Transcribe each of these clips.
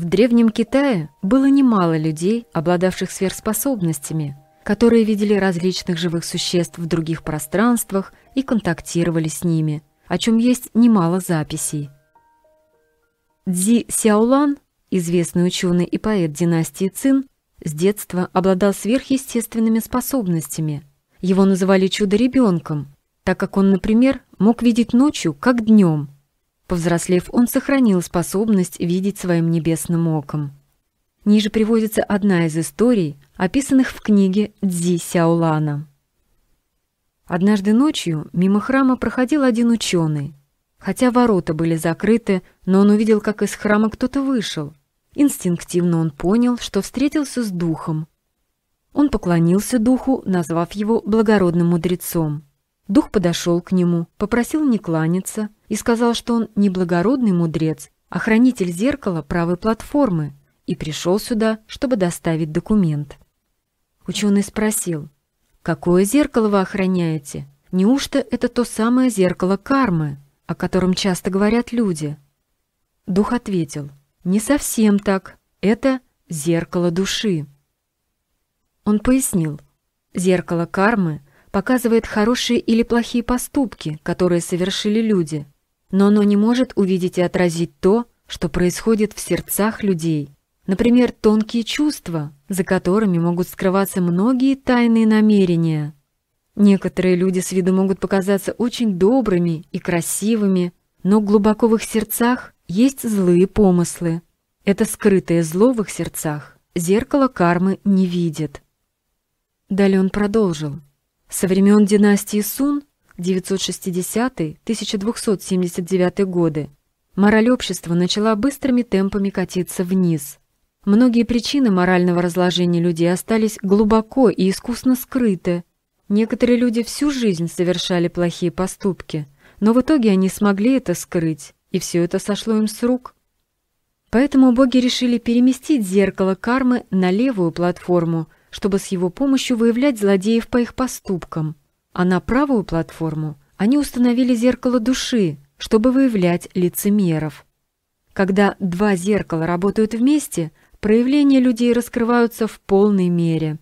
В Древнем Китае было немало людей, обладавших сверхспособностями, которые видели различных живых существ в других пространствах и контактировали с ними, о чем есть немало записей. Дзи Сяолан, известный ученый и поэт династии Цин, с детства обладал сверхъестественными способностями. Его называли чудо-ребенком, так как он, например, мог видеть ночью, как днем – Повзрослев, он сохранил способность видеть своим небесным оком. Ниже приводится одна из историй, описанных в книге Дзи Сяолана. Однажды ночью мимо храма проходил один ученый. Хотя ворота были закрыты, но он увидел, как из храма кто-то вышел. Инстинктивно он понял, что встретился с духом. Он поклонился духу, назвав его благородным мудрецом. Дух подошел к нему, попросил не кланяться и сказал, что он не благородный мудрец, а хранитель зеркала правой платформы, и пришел сюда, чтобы доставить документ. Ученый спросил, «Какое зеркало вы охраняете? Неужто это то самое зеркало кармы, о котором часто говорят люди?» Дух ответил, «Не совсем так. Это зеркало души». Он пояснил, «Зеркало кармы — показывает хорошие или плохие поступки, которые совершили люди, но оно не может увидеть и отразить то, что происходит в сердцах людей. Например, тонкие чувства, за которыми могут скрываться многие тайные намерения. Некоторые люди с виду могут показаться очень добрыми и красивыми, но глубоко в их сердцах есть злые помыслы. Это скрытое зло в их сердцах зеркало кармы не видит. Далее он продолжил. Со времен династии Сун 960-1279 годы мораль общества начала быстрыми темпами катиться вниз. Многие причины морального разложения людей остались глубоко и искусно скрыты. Некоторые люди всю жизнь совершали плохие поступки, но в итоге они смогли это скрыть, и все это сошло им с рук. Поэтому боги решили переместить зеркало кармы на левую платформу – чтобы с его помощью выявлять злодеев по их поступкам, а на правую платформу они установили зеркало души, чтобы выявлять лицемеров. Когда два зеркала работают вместе, проявления людей раскрываются в полной мере.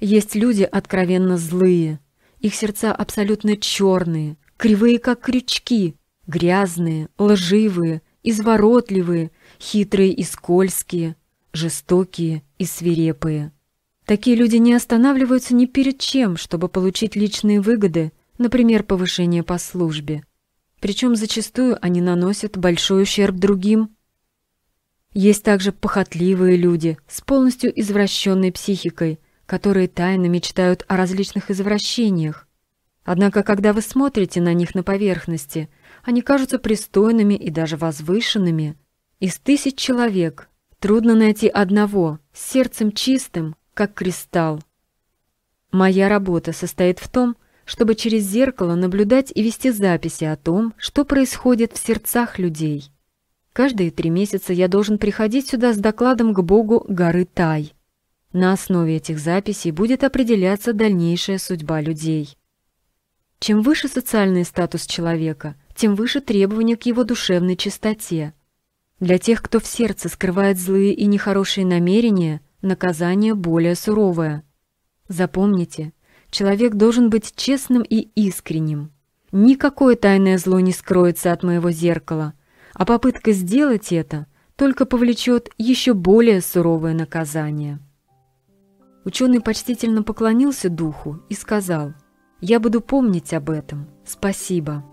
Есть люди откровенно злые, их сердца абсолютно черные, кривые как крючки, грязные, лживые, изворотливые, хитрые и скользкие, жестокие и свирепые. Такие люди не останавливаются ни перед чем, чтобы получить личные выгоды, например, повышение по службе. Причем зачастую они наносят большой ущерб другим. Есть также похотливые люди с полностью извращенной психикой, которые тайно мечтают о различных извращениях. Однако, когда вы смотрите на них на поверхности, они кажутся пристойными и даже возвышенными. Из тысяч человек трудно найти одного с сердцем чистым, как кристалл. Моя работа состоит в том, чтобы через зеркало наблюдать и вести записи о том, что происходит в сердцах людей. Каждые три месяца я должен приходить сюда с докладом к богу горы Тай. На основе этих записей будет определяться дальнейшая судьба людей. Чем выше социальный статус человека, тем выше требования к его душевной чистоте. Для тех, кто в сердце скрывает злые и нехорошие намерения – наказание более суровое. Запомните, человек должен быть честным и искренним. Никакое тайное зло не скроется от моего зеркала, а попытка сделать это только повлечет еще более суровое наказание. Ученый почтительно поклонился духу и сказал, «Я буду помнить об этом. Спасибо».